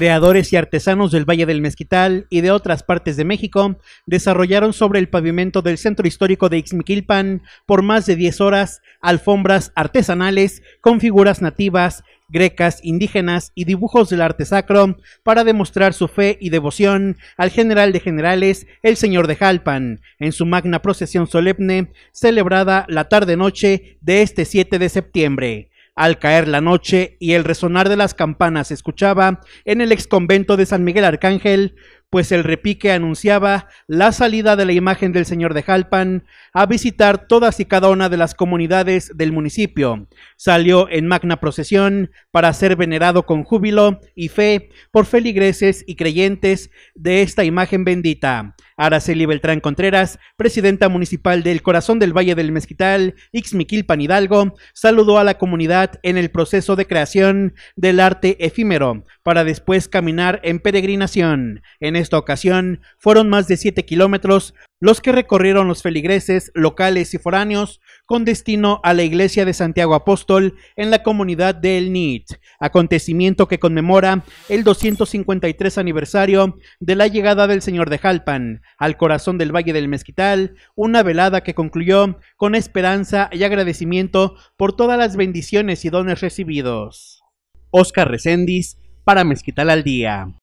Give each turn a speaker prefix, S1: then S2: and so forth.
S1: Creadores y artesanos del Valle del Mezquital y de otras partes de México desarrollaron sobre el pavimento del centro histórico de Ixmiquilpan por más de 10 horas alfombras artesanales con figuras nativas, grecas, indígenas y dibujos del arte sacro para demostrar su fe y devoción al general de generales, el señor de Jalpan, en su magna procesión solemne celebrada la tarde-noche de este 7 de septiembre. Al caer la noche y el resonar de las campanas se escuchaba en el ex convento de San Miguel Arcángel pues el repique anunciaba la salida de la imagen del Señor de Jalpan a visitar todas y cada una de las comunidades del municipio. Salió en magna procesión para ser venerado con júbilo y fe por feligreses y creyentes de esta imagen bendita. Araceli Beltrán Contreras, presidenta municipal del Corazón del Valle del Mezquital, Ixmiquilpan Hidalgo, saludó a la comunidad en el proceso de creación del arte efímero para después caminar en peregrinación. En esta ocasión fueron más de 7 kilómetros los que recorrieron los feligreses locales y foráneos con destino a la iglesia de Santiago Apóstol en la comunidad de El Nid, acontecimiento que conmemora el 253 aniversario de la llegada del Señor de Jalpan al corazón del Valle del Mezquital, una velada que concluyó con esperanza y agradecimiento por todas las bendiciones y dones recibidos. Oscar Recendis para Mezquital al Día.